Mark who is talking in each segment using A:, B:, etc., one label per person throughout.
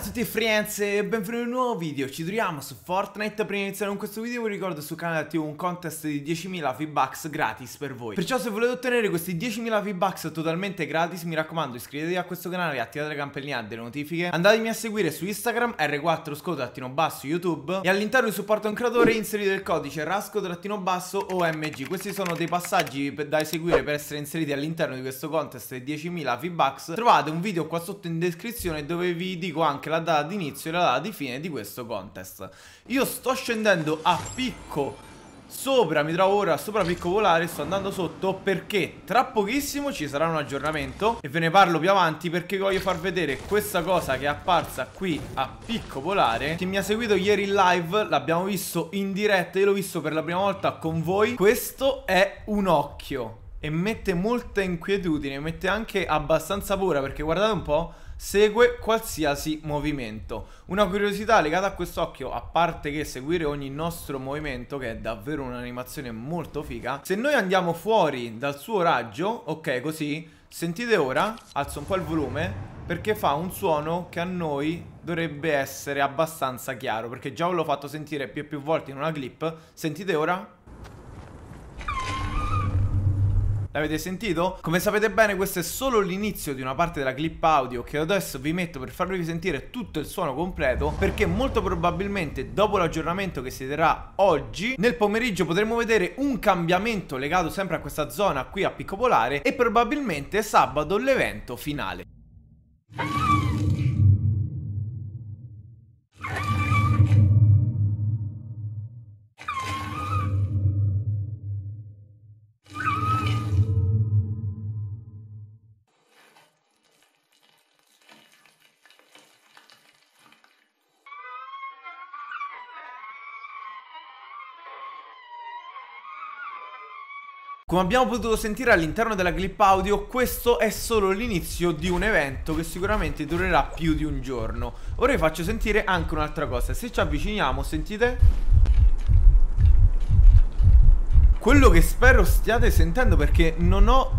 A: Ciao a tutti friends e benvenuti in un nuovo video, ci troviamo su Fortnite Prima di iniziare con questo video vi ricordo sul canale attivo un contest di 10.000 V-Bucks gratis per voi Perciò se volete ottenere questi 10.000 V-Bucks totalmente gratis mi raccomando iscrivetevi a questo canale e attivate la campanellina delle notifiche Andatemi a seguire su Instagram r4 scoto basso YouTube E all'interno di supporto a un creatore inserite il codice rasco basso OMG Questi sono dei passaggi da eseguire per essere inseriti all'interno di questo contest di 10.000 V-Bucks Trovate un video qua sotto in descrizione dove vi dico anche anche la data di inizio e la data di fine di questo contest Io sto scendendo a picco sopra, mi trovo ora sopra Picco Volare, sto andando sotto perché tra pochissimo ci sarà un aggiornamento e ve ne parlo più avanti perché voglio far vedere questa cosa che è apparsa qui a Picco Volare Chi mi ha seguito ieri in live, l'abbiamo visto in diretta, io l'ho visto per la prima volta con voi, questo è un occhio e mette molta inquietudine, mette anche abbastanza paura perché guardate un po' segue qualsiasi movimento. Una curiosità legata a quest'occhio, a parte che seguire ogni nostro movimento, che è davvero un'animazione molto figa, se noi andiamo fuori dal suo raggio, ok così, sentite ora, alzo un po' il volume, perché fa un suono che a noi dovrebbe essere abbastanza chiaro, perché già ve l'ho fatto sentire più e più volte in una clip, sentite ora... L'avete sentito? Come sapete bene questo è solo l'inizio di una parte della clip audio che adesso vi metto per farvi sentire tutto il suono completo perché molto probabilmente dopo l'aggiornamento che si terrà oggi nel pomeriggio potremo vedere un cambiamento legato sempre a questa zona qui a Picco Polare e probabilmente sabato l'evento finale. Come abbiamo potuto sentire all'interno della clip audio, questo è solo l'inizio di un evento che sicuramente durerà più di un giorno. Ora vi faccio sentire anche un'altra cosa, se ci avviciniamo, sentite... Quello che spero stiate sentendo perché non ho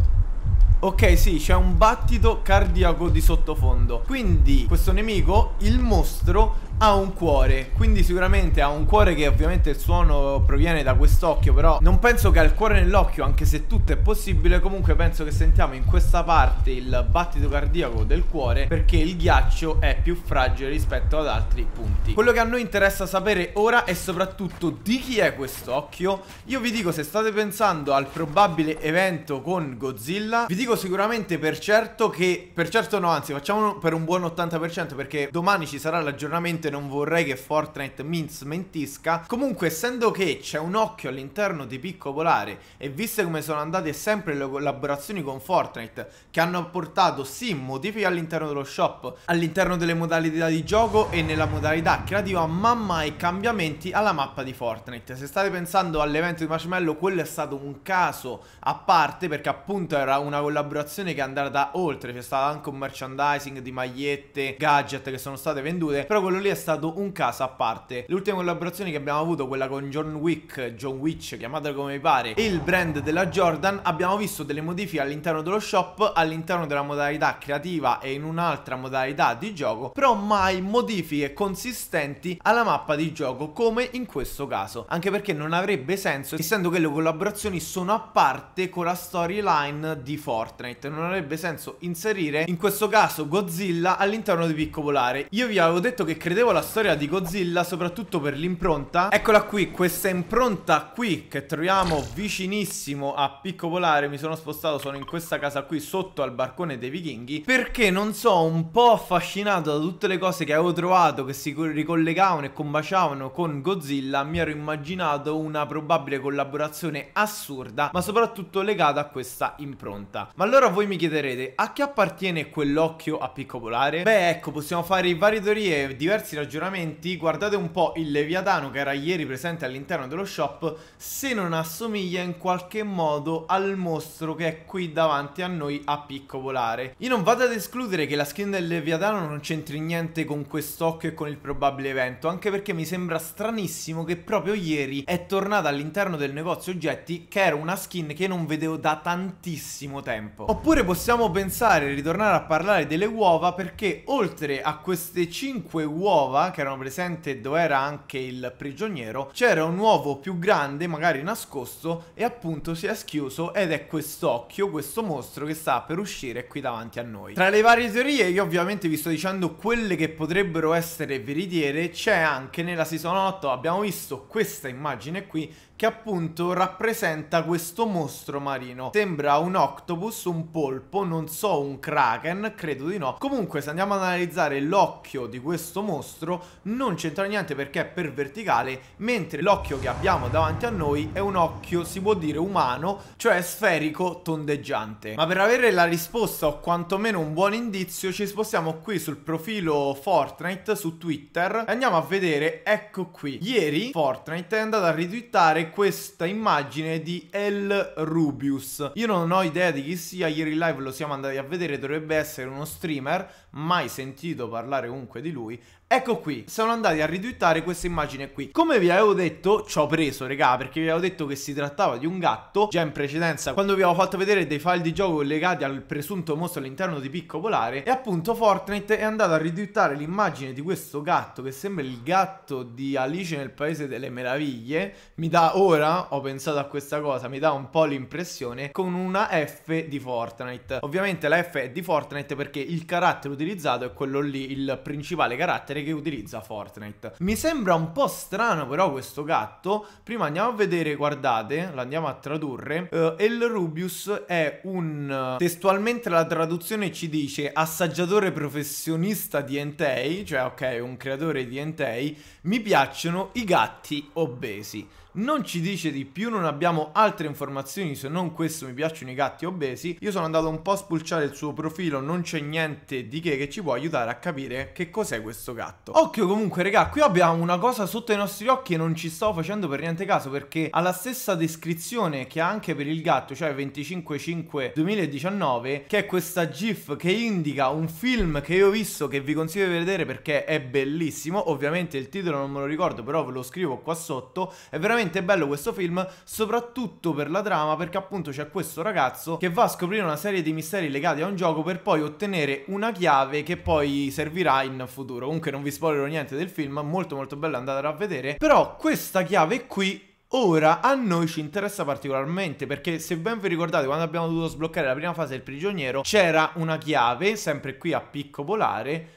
A: Ok, sì, c'è un battito cardiaco di sottofondo. Quindi questo nemico, il mostro, ha un cuore Quindi sicuramente ha un cuore che ovviamente il suono proviene da quest'occhio Però non penso che ha il cuore nell'occhio Anche se tutto è possibile Comunque penso che sentiamo in questa parte il battito cardiaco del cuore Perché il ghiaccio è più fragile rispetto ad altri punti Quello che a noi interessa sapere ora è soprattutto di chi è quest'occhio Io vi dico se state pensando al probabile evento con Godzilla Vi dico sicuramente per certo che Per certo no anzi facciamolo per un buon 80% Perché domani ci sarà l'aggiornamento veramente non vorrei che Fortnite mi smentisca. Comunque, essendo che c'è un occhio all'interno di Picco Polare e viste come sono andate sempre le collaborazioni con Fortnite, che hanno portato sì modifiche all'interno dello shop, all'interno delle modalità di gioco e nella modalità creativa, ma mai cambiamenti alla mappa di Fortnite. Se state pensando all'evento di Marshmallow, quello è stato un caso a parte perché appunto era una collaborazione che è andata oltre, c'è stato anche un merchandising di magliette, gadget che sono state vendute, però quello lì è stato un caso a parte. Le ultime collaborazioni che abbiamo avuto, quella con John Wick, John Witch, chiamatela come vi pare, e il brand della Jordan, abbiamo visto delle modifiche all'interno dello shop, all'interno della modalità creativa e in un'altra modalità di gioco, però mai modifiche consistenti alla mappa di gioco, come in questo caso. Anche perché non avrebbe senso, essendo che le collaborazioni sono a parte con la storyline di Fortnite, non avrebbe senso inserire in questo caso Godzilla all'interno di Picco Polare. Io vi avevo detto che credevo conoscevo la storia di Godzilla soprattutto per l'impronta Eccola qui, questa impronta qui che troviamo vicinissimo a Picco Polare Mi sono spostato, sono in questa casa qui sotto al barcone dei vichinghi Perché non so, un po' affascinato da tutte le cose che avevo trovato Che si ricollegavano e combaciavano con Godzilla Mi ero immaginato una probabile collaborazione assurda Ma soprattutto legata a questa impronta Ma allora voi mi chiederete, a chi appartiene quell'occhio a Picco Polare? Beh ecco, possiamo fare varie teorie, diversi ragionamenti, guardate un po' il Leviatano che era ieri presente all'interno dello shop, se non assomiglia in qualche modo al mostro che è qui davanti a noi a picco volare. Io non vado ad escludere che la skin del Leviatano non c'entri niente con quest'occhio e con il probabile evento, anche perché mi sembra stranissimo che proprio ieri è tornata all'interno del negozio oggetti che era una skin che non vedevo da tantissimo tempo. Oppure possiamo pensare, di ritornare a parlare delle uova perché oltre a queste 5 uova uova che erano presenti dove era anche il prigioniero, c'era un uovo più grande, magari nascosto, e appunto si è schiuso ed è quest'occhio, questo mostro che sta per uscire qui davanti a noi. Tra le varie teorie, io ovviamente vi sto dicendo quelle che potrebbero essere veritiere, c'è anche nella season 8, abbiamo visto questa immagine qui, che appunto rappresenta questo mostro marino. Sembra un octopus, un polpo, non so, un kraken, credo di no. Comunque se andiamo ad analizzare l'occhio di questo mostro non c'entra niente perché è per verticale, mentre l'occhio che abbiamo davanti a noi è un occhio, si può dire, umano, cioè sferico tondeggiante. Ma per avere la risposta o quantomeno un buon indizio ci spostiamo qui sul profilo Fortnite su Twitter e andiamo a vedere, ecco qui, ieri Fortnite è andato a ritwittare questa immagine di El Rubius. Io non ho idea di chi sia, ieri live lo siamo andati a vedere, dovrebbe essere uno streamer, mai sentito parlare comunque di lui, Ecco qui, sono andati a ritwittare questa immagine qui. Come vi avevo detto, ci ho preso, regà, perché vi avevo detto che si trattava di un gatto, già in precedenza, quando vi avevo fatto vedere dei file di gioco legati al presunto mostro all'interno di Picco Polare, e appunto Fortnite è andato a ritwittare l'immagine di questo gatto, che sembra il gatto di Alice nel Paese delle Meraviglie. Mi dà, ora, ho pensato a questa cosa, mi dà un po' l'impressione, con una F di Fortnite. Ovviamente la F è di Fortnite perché il carattere utilizzato è quello lì, il principale carattere genere che utilizza Fortnite. Mi sembra un po' strano però questo gatto. Prima andiamo a vedere, guardate, l'andiamo a tradurre. Uh, El Rubius è un... Testualmente la traduzione ci dice assaggiatore professionista di Entei, cioè ok, un creatore di Entei. Mi piacciono i gatti obesi non ci dice di più, non abbiamo altre informazioni se non questo mi piacciono i gatti obesi. Io sono andato un po' a spulciare il suo profilo, non c'è niente di che che ci può aiutare a capire che cos'è questo gatto. Occhio comunque raga, qui abbiamo una cosa sotto i nostri occhi e non ci sto facendo per niente caso perché ha la stessa descrizione che ha anche per il gatto, cioè 25.5 2019, che è questa GIF che indica un film che io ho visto che vi consiglio di vedere perché è bellissimo. Ovviamente il titolo non me lo ricordo, però ve lo scrivo qua sotto. È veramente veramente bello questo film, soprattutto per la trama, perché appunto c'è questo ragazzo che va a scoprire una serie di misteri legati a un gioco per poi ottenere una chiave che poi servirà in futuro. Comunque non vi spoilerò niente del film, molto molto bello andatela a vedere, però questa chiave qui Ora a noi ci interessa particolarmente perché se ben vi ricordate quando abbiamo dovuto sbloccare la prima fase del prigioniero c'era una chiave sempre qui a picco polare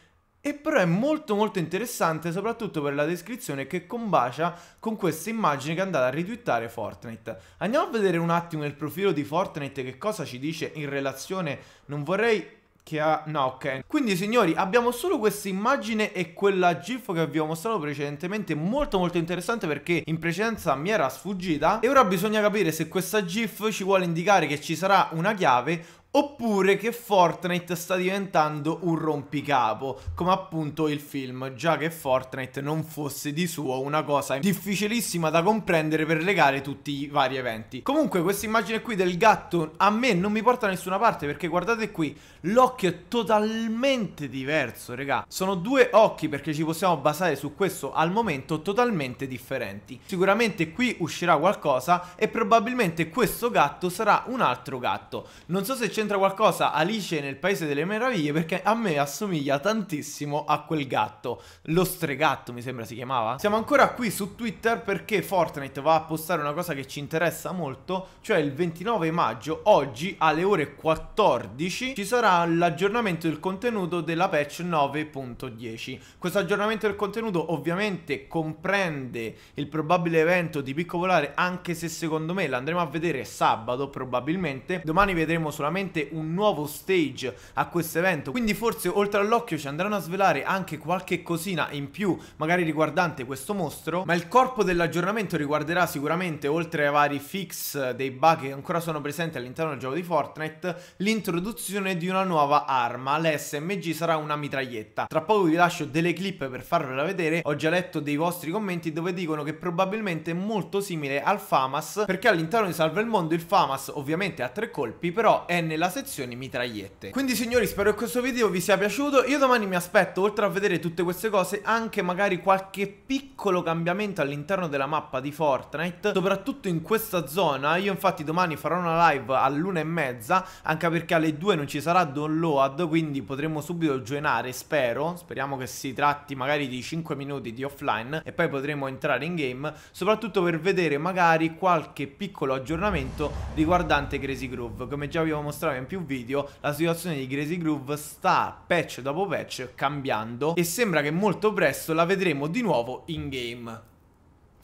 A: e però è molto molto interessante soprattutto per la descrizione che combacia con questa immagine che è andata a ritwittare Fortnite. Andiamo a vedere un attimo il profilo di Fortnite che cosa ci dice in relazione, non vorrei che ha... no ok Quindi signori abbiamo solo questa immagine e quella gif che vi ho mostrato precedentemente Molto molto interessante perché in precedenza mi era sfuggita E ora bisogna capire se questa gif ci vuole indicare che ci sarà una chiave Oppure che Fortnite sta diventando un rompicapo, come appunto il film, già che Fortnite non fosse di suo una cosa difficilissima da comprendere per legare tutti i vari eventi. Comunque questa immagine qui del gatto a me non mi porta da nessuna parte perché guardate qui, l'occhio è totalmente diverso, regà. Sono due occhi perché ci possiamo basare su questo al momento totalmente differenti. Sicuramente qui uscirà qualcosa e probabilmente questo gatto sarà un altro gatto. Non so se c'è c'entra qualcosa Alice nel Paese delle Meraviglie perché a me assomiglia tantissimo a quel gatto, lo stregatto mi sembra si chiamava. Siamo ancora qui su Twitter perché Fortnite va a postare una cosa che ci interessa molto, cioè il 29 maggio, oggi alle ore 14 ci sarà l'aggiornamento del contenuto della patch 9.10. Questo aggiornamento del contenuto ovviamente comprende il probabile evento di picco volare anche se secondo me l'andremo a vedere sabato probabilmente. Domani vedremo solamente veramente un nuovo stage a questo evento Quindi forse oltre all'occhio ci andranno a svelare anche qualche cosina in più Magari riguardante questo mostro Ma il corpo dell'aggiornamento riguarderà sicuramente oltre ai vari fix dei bug che ancora sono presenti all'interno del gioco di Fortnite L'introduzione di una nuova arma L'SMG sarà una mitraglietta Tra poco vi lascio delle clip per farvela vedere Ho già letto dei vostri commenti dove dicono che probabilmente è molto simile al FAMAS Perché all'interno di Salve il Mondo il FAMAS ovviamente ha tre colpi Però è nella nella sezione mitragliette. Quindi signori spero che questo video vi sia piaciuto, io domani mi aspetto oltre a vedere tutte queste cose anche magari qualche piccolo cambiamento all'interno della mappa di Fortnite, soprattutto in questa zona, io infatti domani farò una live all'una e mezza, anche perché alle due non ci sarà download, quindi potremo subito joinare, spero, speriamo che si tratti magari di 5 minuti di offline e poi potremo entrare in game, soprattutto per vedere magari qualche piccolo aggiornamento riguardante Crazy Groove, come già vi avevo mostrato troviamo in più video, la situazione di Crazy Groove sta patch dopo patch cambiando e sembra che molto presto la vedremo di nuovo in game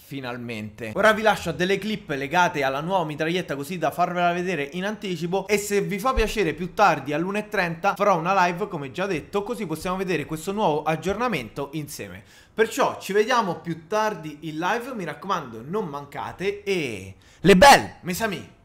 A: finalmente. Ora vi lascio delle clip legate alla nuova mitraglietta così da farvela vedere in anticipo e se vi fa piacere più tardi all'1.30 farò una live come già detto così possiamo vedere questo nuovo aggiornamento insieme. Perciò ci vediamo più tardi in live, mi raccomando non mancate e... Le belle, mes amis!